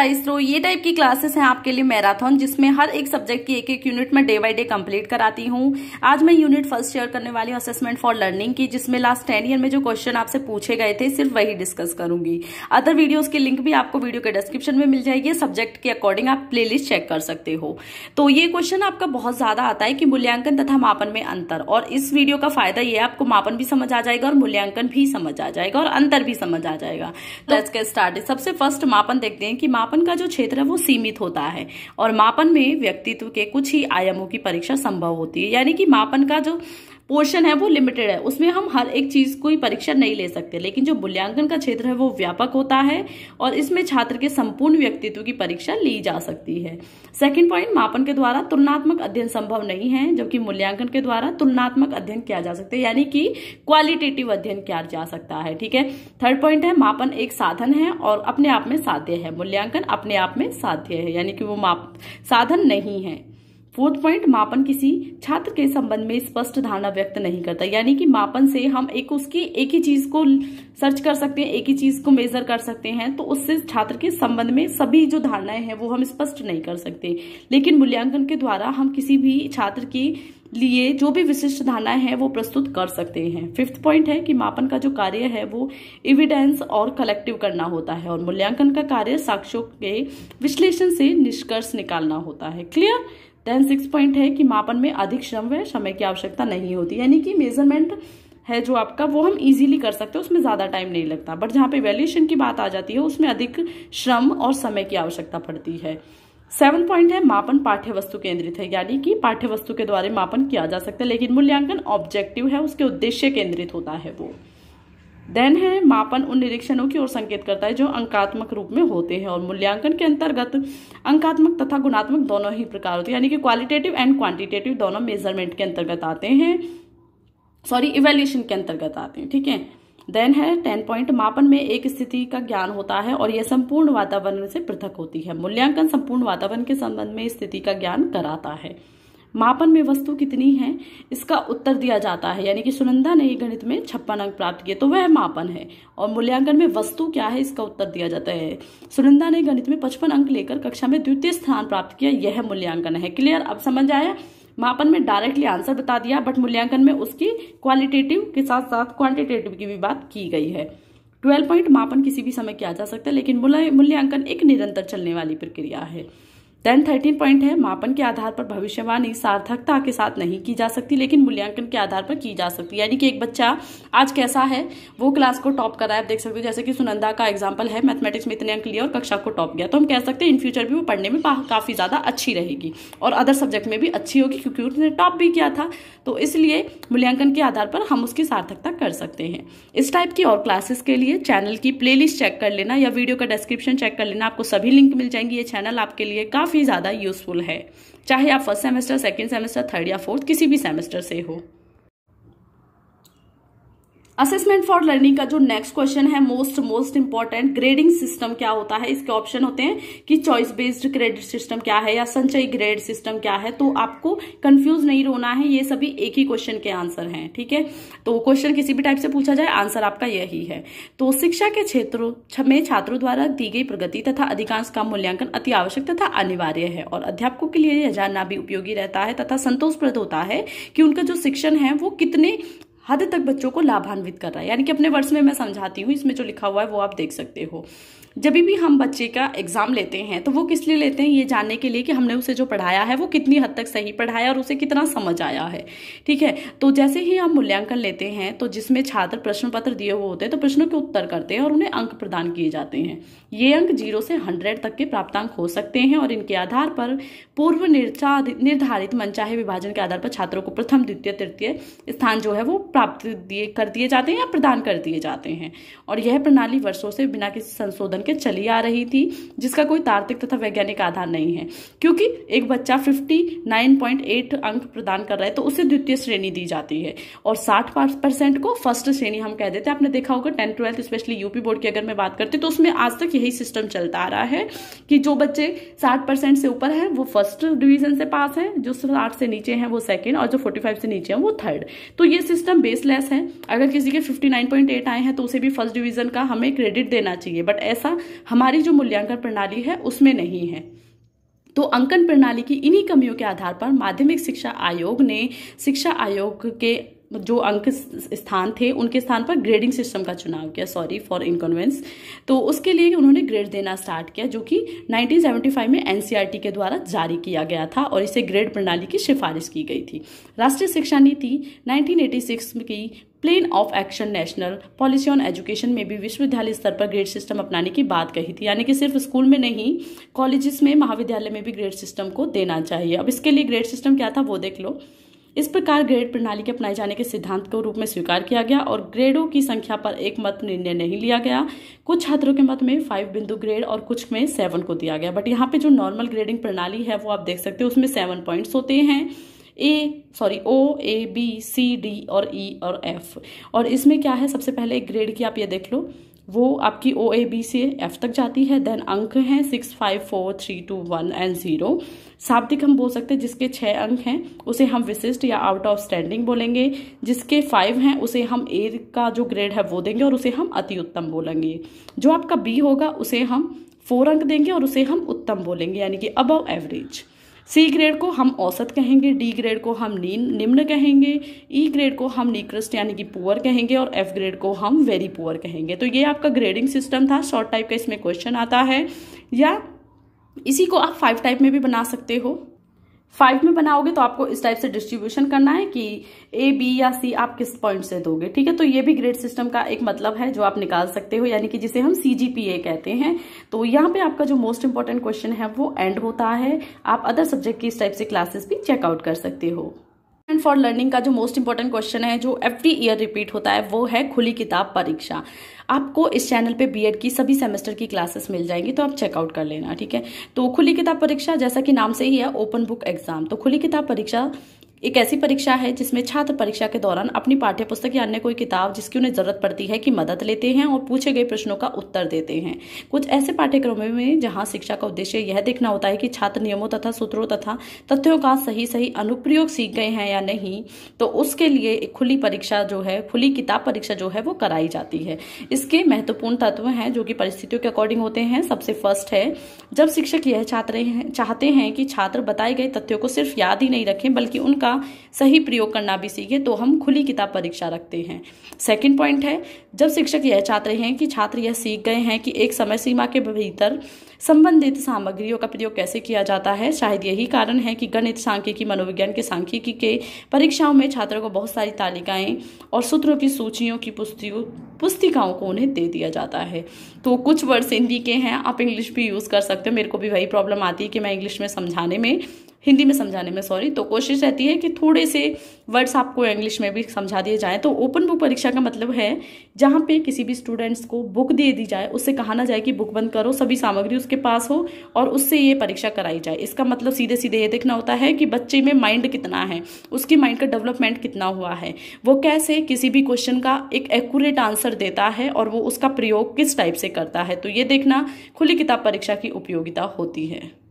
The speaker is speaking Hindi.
प्राइस थ्रो तो ये टाइप की क्लासेस हैं आपके लिए मैराथन जिसमें हर एक सब्जेक्ट की एक एक यूनिट में डे बाय डे कंप्लीट कराती हूँ आज मैं यूनिट फर्स्ट शेयर करने वाली हूँ असेसमेंट फॉर लर्निंग की जिसमें लास्ट टेन ईयर में जो क्वेश्चन आपसे पूछे गए थे सिर्फ वही डिस्कस करूंगी अदर वीडियोज की लिंक भी आपको वीडियो के डिस्क्रिप्शन में मिल जाएगी सब्जेक्ट के अकॉर्डिंग आप प्ले चेक कर सकते हो तो ये क्वेश्चन आपका बहुत ज्यादा आता है कि मूल्यांकन तथा मापन में अंतर और इस वीडियो का फायदा यह आपको मापन भी समझ आ जाएगा और मूल्यांकन भी समझ आ जाएगा और अंतर भी समझ आ जाएगा तो लेट्स गेट स्टार्ट सबसे फर्स्ट मापन देखते हैं कि मापन मापन का जो क्षेत्र है वो सीमित होता है और मापन में व्यक्तित्व के कुछ ही आयामों की परीक्षा संभव होती है यानी कि मापन का जो पोर्शन है वो लिमिटेड है उसमें हम हर एक चीज कोई परीक्षा नहीं ले सकते लेकिन जो मूल्यांकन का क्षेत्र है वो व्यापक होता है और इसमें छात्र के संपूर्ण व्यक्तित्व की परीक्षा ली जा सकती है सेकेंड पॉइंट मापन के द्वारा तुलनात्मक अध्ययन संभव नहीं है जबकि मूल्यांकन के द्वारा तुलनात्मक अध्ययन किया जा सकता है यानी कि क्वालिटेटिव अध्ययन किया जा सकता है ठीक है थर्ड पॉइंट है मापन एक साधन है और अपने आप में साध्य है मूल्यांकन अपने आप में साध्य है यानी कि वो माप साधन नहीं है फोर्थ पॉइंट मापन किसी छात्र के संबंध में स्पष्ट धारणा व्यक्त नहीं करता यानी कि मापन से हम एक उसकी एक ही चीज को सर्च कर सकते हैं एक ही चीज को मेजर कर सकते हैं तो उससे छात्र के संबंध में सभी जो धारणाएं हैं वो हम स्पष्ट नहीं कर सकते लेकिन मूल्यांकन के द्वारा हम किसी भी छात्र की लिए जो भी विशिष्ट धारणाएं हैं वो प्रस्तुत कर सकते हैं फिफ्थ पॉइंट है कि मापन का जो कार्य है वो एविडेंस और कलेक्टिव करना होता है और मूल्यांकन का कार्य साक्ष्यों के विश्लेषण से निष्कर्ष निकालना होता है क्लियर टेन सिक्स पॉइंट है कि मापन में अधिक श्रम व समय की आवश्यकता नहीं होती यानी कि मेजरमेंट है जो आपका वो हम इजीली कर सकते हैं उसमें ज़्यादा टाइम नहीं लगता बट जहाँ पे वैल्यूएशन की बात आ जाती है उसमें अधिक श्रम और समय की आवश्यकता पड़ती है सेवन पॉइंट है मापन पाठ्य वस्तु केंद्रित है यानी कि पाठ्य वस्तु के द्वारा मापन किया जा सकता है लेकिन मूल्यांकन ऑब्जेक्टिव है उसके उद्देश्य केंद्रित होता है वो देन है मापन उन निरीक्षणों की ओर संकेत करता है जो अंकात्मक रूप में होते हैं और मूल्यांकन के अंतर्गत अंकात्मक तथा गुणात्मक दोनों ही प्रकार होते हैं यानी कि क्वालिटेटिव एंड क्वांटिटेटिव दोनों मेजरमेंट के अंतर्गत आते हैं सॉरी इवेल्यूशन के अंतर्गत आते हैं ठीक है देन है टेन पॉइंट मापन में एक स्थिति का ज्ञान होता है और यह संपूर्ण वातावरण से पृथक होती है मूल्यांकन संपूर्ण वातावरण के संबंध में स्थिति का ज्ञान कराता है मापन में वस्तु कितनी है इसका उत्तर दिया जाता है यानी कि सुनंदा ने गणित में छप्पन अंक प्राप्त किए तो वह मापन है और मूल्यांकन में वस्तु क्या है इसका उत्तर दिया जाता है सुनंदा ने गणित में पचपन अंक लेकर कक्षा में द्वितीय स्थान प्राप्त किया यह मूल्यांकन है क्लियर अब समझ आया मापन में डायरेक्टली आंसर बता दिया बट मूल्यांकन में उसकी क्वालिटेटिव के साथ साथ क्वांटिटेटिव की भी बात की गई है ट्वेल्व पॉइंट मापन किसी भी समय किया जा सकता है लेकिन मूल्यांकन एक निरंतर चलने वाली प्रक्रिया है देन थर्टीन पॉइंट है मापन के आधार पर भविष्यवाणी सार्थकता के साथ नहीं की जा सकती लेकिन मूल्यांकन के आधार पर की जा सकती है यानी कि एक बच्चा आज कैसा है वो क्लास को टॉप रहा है आप देख सकते हो जैसे कि सुनंदा का एग्जाम्पल है मैथमेटिक्स में इतने अंक लिए और कक्षा को टॉप गया तो हम कह सकते हैं इन फ्यूचर भी वो पढ़ने में काफ़ी ज़्यादा अच्छी रहेगी और अदर सब्जेक्ट में भी अच्छी होगी क्योंकि उसने टॉप भी किया था तो इसलिए मूल्यांकन के आधार पर हम उसकी सार्थकता कर सकते हैं इस टाइप की और क्लासेस के लिए चैनल की प्ले चेक कर लेना या वीडियो का डिस्क्रिप्शन चेक कर लेना आपको सभी लिंक मिल जाएंगी ये चैनल आपके लिए काफ़ी काफ़ी ज़्यादा यूज़फुल है चाहे आप first semester second semester third या फोर्थ किसी भी सेमेस्टर से हो असेसमेंट फॉर लर्निंग का जो नेक्स्ट क्वेश्चन है most most important grading system क्या होता है इसके ऑप्शन होते हैं कि चॉइस बेस्ड क्रेडिट सिस्टम क्या है या संचयी ग्रेड सिस्टम क्या है तो आपको कंफ्यूज नहीं रोना है ये सभी एक ही क्वेश्चन के आंसर हैं ठीक है तो क्वेश्चन किसी भी टाइप से पूछा जाए आंसर आपका यही है तो शिक्षा के क्षेत्रों में छात्रों द्वारा दी गई प्रगति तथा अधिकांश का मूल्यांकन अति आवश्यक तथा अनिवार्य है और अध्यापकों के लिए यह जानना भी उपयोगी रहता है तथा संतोषप्रद होता है कि उनका जो शिक्षण है वो कितने हद तक बच्चों को लाभान्वित कर रहा है यानी कि अपने वर्ष में मैं समझाती हूँ इसमें जो लिखा हुआ है वो आप देख सकते हो जब भी हम बच्चे का एग्ज़ाम लेते हैं तो वो किस लिए लेते हैं ये जानने के लिए कि हमने उसे जो पढ़ाया है वो कितनी हद तक सही पढ़ाया और उसे कितना समझ आया है ठीक है तो जैसे ही हम मूल्यांकन लेते हैं तो जिसमें छात्र प्रश्न पत्र दिए हुए होते हैं तो प्रश्नों के उत्तर करते हैं और उन्हें अंक प्रदान किए जाते हैं ये अंक जीरो से हंड्रेड तक के प्राप्तांक हो सकते हैं और इनके आधार पर पूर्व निर्धारित मनचाहे विभाजन के आधार पर छात्रों को प्रथम द्वितीय तृतीय स्थान जो है वो प्राप्त कर दिए जाते हैं या प्रदान कर दिए जाते हैं और यह प्रणाली वर्षों से बिना किसी संशोधन के करके चली आ रही थी जिसका कोई तार्किक तथा वैज्ञानिक आधार नहीं है क्योंकि एक बच्चा 59.8 अंक प्रदान कर रहा है तो उसे द्वितीय श्रेणी दी जाती है और साठ परसेंट को फर्स्ट श्रेणी हम कह देते हैं आपने देखा होगा tenth twelfth specially UP board की अगर मैं बात करती तो उसमें आज तक यही सिस्टम चलता आ रहा है कि जो बच्चे साठ से ऊपर है वो फर्स्ट डिविजन से पास है जो साठ से नीचे हैं वो सेकेंड और जो फोर्टी से नीचे हैं वो थर्ड तो ये सिस्टम बेसलेस है अगर किसी के फिफ्टी आए हैं तो उसे भी फर्स्ट डिवीजन का हमें क्रेडिट देना चाहिए बट ऐसा व्यवस्था हमारी जो मूल्यांकन प्रणाली है उसमें नहीं है तो अंकन प्रणाली की इन्हीं कमियों के आधार पर माध्यमिक शिक्षा आयोग ने शिक्षा आयोग के जो अंक स्थान थे उनके स्थान पर ग्रेडिंग सिस्टम का चुनाव किया सॉरी फॉर इनकन्वेंस तो उसके लिए उन्होंने ग्रेड देना स्टार्ट किया जो कि 1975 में एनसीईआरटी e के द्वारा जारी किया गया था और इसे ग्रेड प्रणाली की सिफारिश की गई थी राष्ट्रीय शिक्षा नीति 1986 की plan of action national policy on education में भी विश्वविद्यालय स्तर पर ग्रेड सिस्टम अपनाने की बात कही थी यानी कि सिर्फ स्कूल में नहीं कॉलेजेस में महाविद्यालय में भी ग्रेड सिस्टम को देना चाहिए अब इसके लिए ग्रेड सिस्टम क्या था वो देख लो इस प्रकार ग्रेड प्रणाली के अपनाए जाने के सिद्धांत के रूप में स्वीकार किया गया और ग्रेडों की संख्या पर एक मत निर्णय नहीं लिया गया कुछ छात्रों के मत में फाइव बिंदु ग्रेड और कुछ में सेवन को दिया गया बट यहाँ पे जो नॉर्मल ग्रेडिंग प्रणाली है वो आप देख सकते हो उसमें सेवन पॉइंट्स होते हैं A sorry O A B C D और ई e और एफ और इसमें क्या है सबसे पहले एक ग्रेड की आप ये देख लो वो आपकी ओ ए बी से एफ तक जाती है देन अंक हैं six five four three two one and zero शाब्दिक हम बोल सकते हैं जिसके छः अंक हैं उसे हम विशिष्ट या आउट ऑफ स्टैंडिंग बोलेंगे जिसके फाइव हैं उसे हम ए का जो ग्रेड है वो देंगे और उसे हम अति उत्तम बोलेंगे जो आपका बी होगा उसे हम फोर अंक देंगे और उसे हम उत्तम बोलेंगे यानी कि अबव एवरेज सी ग्रेड को हम औसत कहेंगे डी ग्रेड को हम निम्न कहेंगे ई e ग्रेड को हम निकृष्ट यानी कि पुअर कहेंगे और एफ ग्रेड को हम वेरी पुअर कहेंगे तो ये आपका ग्रेडिंग सिस्टम था शॉर्ट टाइप का इसमें क्वेश्चन आता है या इसी को आप फाइव टाइप में भी बना सकते हो फाइव में बनाओगे तो आपको इस टाइप से डिस्ट्रीब्यूशन करना है कि ए बी या सी आप किस पॉइंट से दोगे ठीक है तो ये भी ग्रेड सिस्टम का एक मतलब है जो आप निकाल सकते हो यानी कि जिसे हम सीजीपीए कहते हैं तो यहाँ पे आपका जो मोस्ट इंपॉर्टेंट क्वेश्चन है वो एंड होता है आप अदर सब्जेक्ट की इस टाइप से क्लासेस भी चेकआउट कर सकते हो एंड फॉर लर्निंग का जो मोस्ट इंपॉर्टेंट क्वेश्चन है जो एवरी ईयर रिपीट होता है वो है खुली किताब परीक्षा आपको इस चैनल पे बीएड की सभी सेमेस्टर की क्लासेस मिल जाएंगी तो आप चेकआउट कर लेना ठीक है तो खुली किताब परीक्षा जैसा कि नाम से ही है ओपन बुक एग्जाम तो खुली किताब परीक्षा एक ऐसी परीक्षा है जिसमें छात्र परीक्षा के दौरान अपनी पाठ्य पुस्तक या अन्य कोई किताब जिसकी उन्हें जरूरत पड़ती है की मदद लेते हैं और पूछे गए प्रश्नों का उत्तर देते हैं कुछ ऐसे पाठ्यक्रमों में जहाँ शिक्षा का उद्देश्य यह देखना होता है कि छात्र नियमों तथा सूत्रों तथा तथ्यों का सही सही अनुप्रयोग सीख गए हैं या नहीं तो उसके लिए एक खुली परीक्षा जो है खुली किताब परीक्षा जो है वो कराई जाती है इसके महत्वपूर्ण तत्व हैं जो कि परिस्थितियों के अकॉर्डिंग होते हैं सबसे फर्स्ट है जब शिक्षक यह हैं चाहते हैं कि छात्र बताए गए तथ्यों को सिर्फ याद ही नहीं रखें बल्कि उनका का सही प्रयोग करना भी सीखे तो हम खुली किताब परीक्षा रखते हैं सेकंड पॉइंट है जब शिक्षक यह चाहते हैं कि छात्र यह सीख गए हैं कि एक समय सीमा के भीतर संबंधित सामग्रियों का प्रयोग कैसे किया जाता है शायद यही कारण है कि गणित सांख्यिकी मनोविज्ञान के सांख्यिकी के परीक्षाओं में छात्रों को बहुत सारी तालिकाएं और सूत्रों की सूचियों की पुस्तियों पुस्तिकाओं को उन्हें दे दिया जाता है तो कुछ वर्ड्स हिंदी के हैं आप इंग्लिश भी यूज़ कर सकते हो मेरे को भी वही प्रॉब्लम आती है कि मैं इंग्लिश में समझाने में हिंदी में समझाने में सॉरी तो कोशिश रहती है कि थोड़े से वर्ड्स आपको इंग्लिश में भी समझा दिए जाएँ तो ओपन बुक परीक्षा का मतलब है जहाँ पे किसी भी स्टूडेंट्स को बुक दे दी जाए उससे कहा ना जाए कि बुक बंद करो सभी सामग्री उसके पास हो और उससे ये परीक्षा कराई जाए इसका मतलब सीधे सीधे ये देखना होता है कि बच्चे में माइंड कितना है उसके माइंड का डेवलपमेंट कितना हुआ है वो कैसे किसी भी क्वेश्चन का एक एक्यूरेट आंसर आंसर देता है और वो उसका प्रयोग किस टाइप से करता है तो ये देखना खुली किताब परीक्षा की उपयोगिता होती है